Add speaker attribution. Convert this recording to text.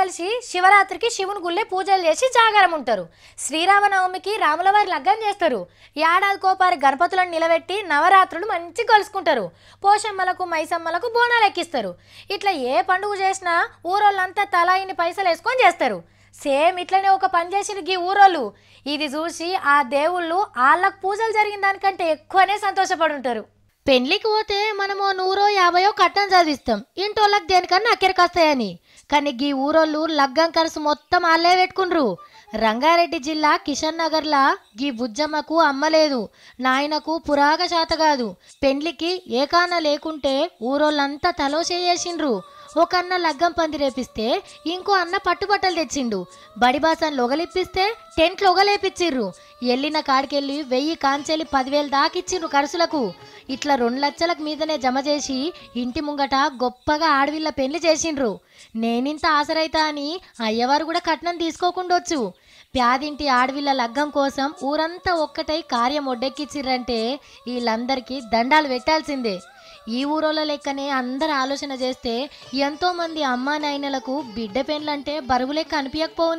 Speaker 1: కలిసి శివరాత్రికి శివుని గుళ్ళే పూజలు చేసి జాగారం ఉంటారు శ్రీరామనవమికి రాములవారి లగ్గం చేస్తారు కోపారి గణపతులను నిలబెట్టి నవరాత్రులు మంచి కలుసుకుంటారు పోషమ్మలకు మైసమ్మలకు బోనాలు ఎక్కిస్తారు ఇట్లా ఏ పండుగ చేసినా ఊరోళ్ళంతా తలాయిని ఇన్ని పైసలు వేసుకొని చేస్తారు సేమ్ ఇట్లనే ఒక పని చేసిన గీ ఊరోళ్ళు ఇది చూసి ఆ దేవుళ్ళు వాళ్ళకు పూజలు జరిగిన దానికంటే ఎక్కువనే సంతోషపడుంటారు పెళ్లికి పోతే మనము నూరో యాభయో కట్టం చదివిస్తాం ఇంటోళ్ళకి దేనికన్నా అక్కడికి కానీ గీ ఊరోళ్ళు లగ్గం ఖర్చు మొత్తం అల్లే పెట్టుకుండ్రు రంగారెడ్డి జిల్లా కిషన్ నగర్లా గీ బుజ్జమ్మకు అమ్మలేదు నాయనకు పురాగ శాత కాదు పెండ్లికి ఏకాన లేకుంటే ఊరోళ్ళంతా తలో చేసిండ్రు ఒక అన్న లగ్గం పంది రేపిస్తే ఇంకో అన్న పట్టుబట్టలు తెచ్చిండు బడిబాసన్ లొగలిప్పిస్తే టెంట్ లొగలేపిచ్చిర్రు వెళ్ళిన కాడికెళ్ళి వెయ్యి కాంచెలి పదివేలు దాకిచ్చిండ్రు ఖర్చులకు ఇట్లా రెండు లక్షలకు మీదనే జమ చేసి ఇంటి ముంగట గొప్పగా ఆడవిళ్ళ పెళ్లి చేసిండ్రు నేనింత ఆసరైతా అని అయ్యవారు కూడా కట్నం తీసుకోకుండొచ్చు ప్యాదింటి ఆడవిళ్ళ లగ్గం కోసం ఊరంతా ఒక్కటై కార్యం ఒడ్డెక్కిచ్చిర్రంటే వీళ్ళందరికీ దండాలు పెట్టాల్సిందే ఈ ఊరోళ్ళ లెక్కనే అందరు ఆలోచన చేస్తే ఎంతోమంది అమ్మా నాయనలకు బిడ్డ పెండ్లంటే బరువు లెక్క అనిపించకపోవునే